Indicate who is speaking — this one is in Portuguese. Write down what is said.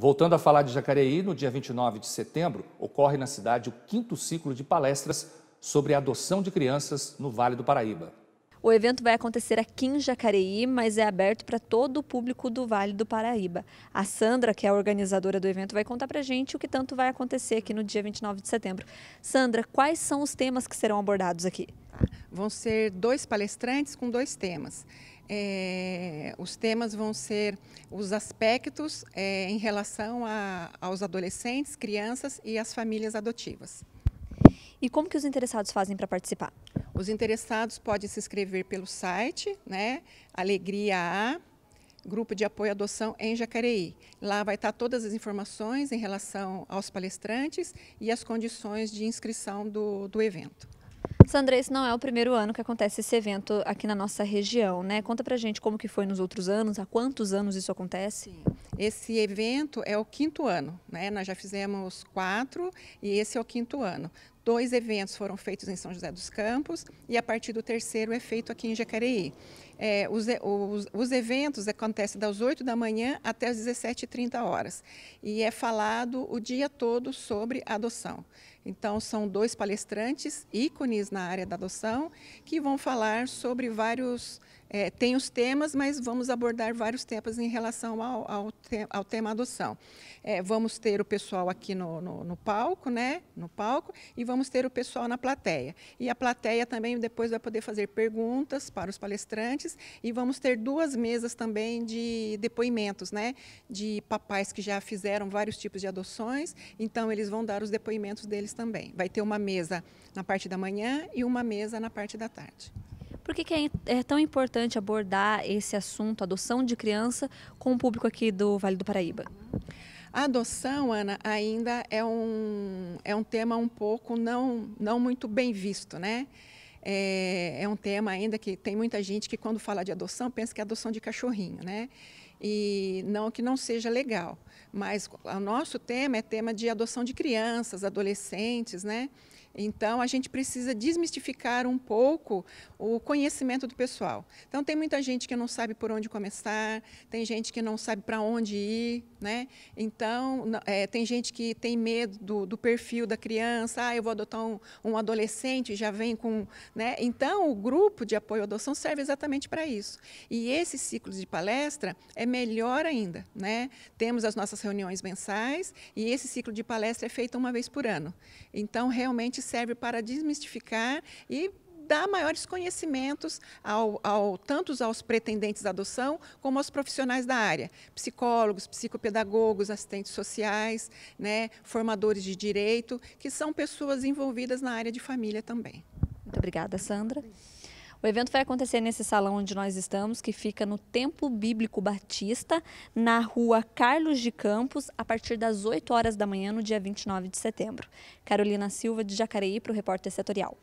Speaker 1: Voltando a falar de Jacareí, no dia 29 de setembro, ocorre na cidade o quinto ciclo de palestras sobre a adoção de crianças no Vale do Paraíba.
Speaker 2: O evento vai acontecer aqui em Jacareí, mas é aberto para todo o público do Vale do Paraíba. A Sandra, que é a organizadora do evento, vai contar para a gente o que tanto vai acontecer aqui no dia 29 de setembro. Sandra,
Speaker 1: quais são os temas que serão abordados aqui? Tá? Vão ser dois palestrantes com dois temas. É, os temas vão ser os aspectos é, em relação a, aos adolescentes, crianças e as famílias adotivas. E como que os interessados fazem para participar? Os interessados podem se inscrever pelo site, né? Alegria A, Grupo de Apoio à Adoção em Jacareí. Lá vai estar tá todas as informações em relação aos palestrantes e as condições de inscrição do, do evento.
Speaker 2: Sandra, esse não é o primeiro ano que acontece esse evento aqui na nossa região,
Speaker 1: né? Conta pra gente como que foi nos outros anos, há quantos anos isso acontece? Sim. Esse evento é o quinto ano, né? Nós já fizemos quatro e esse é o quinto ano. Dois eventos foram feitos em São José dos Campos e a partir do terceiro é feito aqui em Jacareí. É, os, os, os, eventos acontecem das 8 da manhã até as 17h30 horas e é falado o dia todo sobre adoção. Então são dois palestrantes, ícones na área da adoção, que vão falar sobre vários, é, tem os temas, mas vamos abordar vários temas em relação ao, ao, te, ao tema adoção. É, vamos ter o pessoal aqui no, no, no palco, né? No palco e vamos ter o pessoal na plateia. E a plateia também depois vai poder fazer perguntas para os palestrantes e vamos ter duas mesas também de depoimentos, né? De papais que já fizeram vários tipos de adoções, então eles vão dar os depoimentos deles também. Vai ter uma mesa na parte da manhã e uma mesa na parte da tarde.
Speaker 2: Por que, que é, é, tão importante abordar esse assunto, adoção de criança, com o público aqui do Vale do Paraíba?
Speaker 1: A adoção, Ana, ainda é um, é um tema um pouco não, não muito bem visto, né? É, é um tema ainda que tem muita gente que quando fala de adoção pensa que é adoção de cachorrinho, né? e não que não seja legal, mas o nosso tema é tema de adoção de crianças, adolescentes, né? Então, a gente precisa desmistificar um pouco o conhecimento do pessoal. Então, tem muita gente que não sabe por onde começar, tem gente que não sabe para onde ir, né? Então, é, tem gente que tem medo do, do, perfil da criança, ah, eu vou adotar um, um adolescente, já vem com... Né? Então, o grupo de apoio à adoção serve exatamente para isso. E esse ciclo de palestra é melhor ainda, né? Temos as nossas reuniões mensais e esse ciclo de palestra é feito uma vez por ano. Então, realmente, realmente serve para desmistificar e dar maiores conhecimentos ao, ao, tanto aos pretendentes à adoção como aos profissionais da área, psicólogos, psicopedagogos, assistentes sociais, né, formadores de direito, que são pessoas envolvidas na área de família também. Muito obrigada, Sandra. O evento vai acontecer nesse salão onde nós
Speaker 2: estamos, que fica no Templo Bíblico Batista, na rua Carlos de Campos, a partir das 8 horas da manhã, no dia 29 de setembro. Carolina Silva, de Jacareí, para o repórter setorial.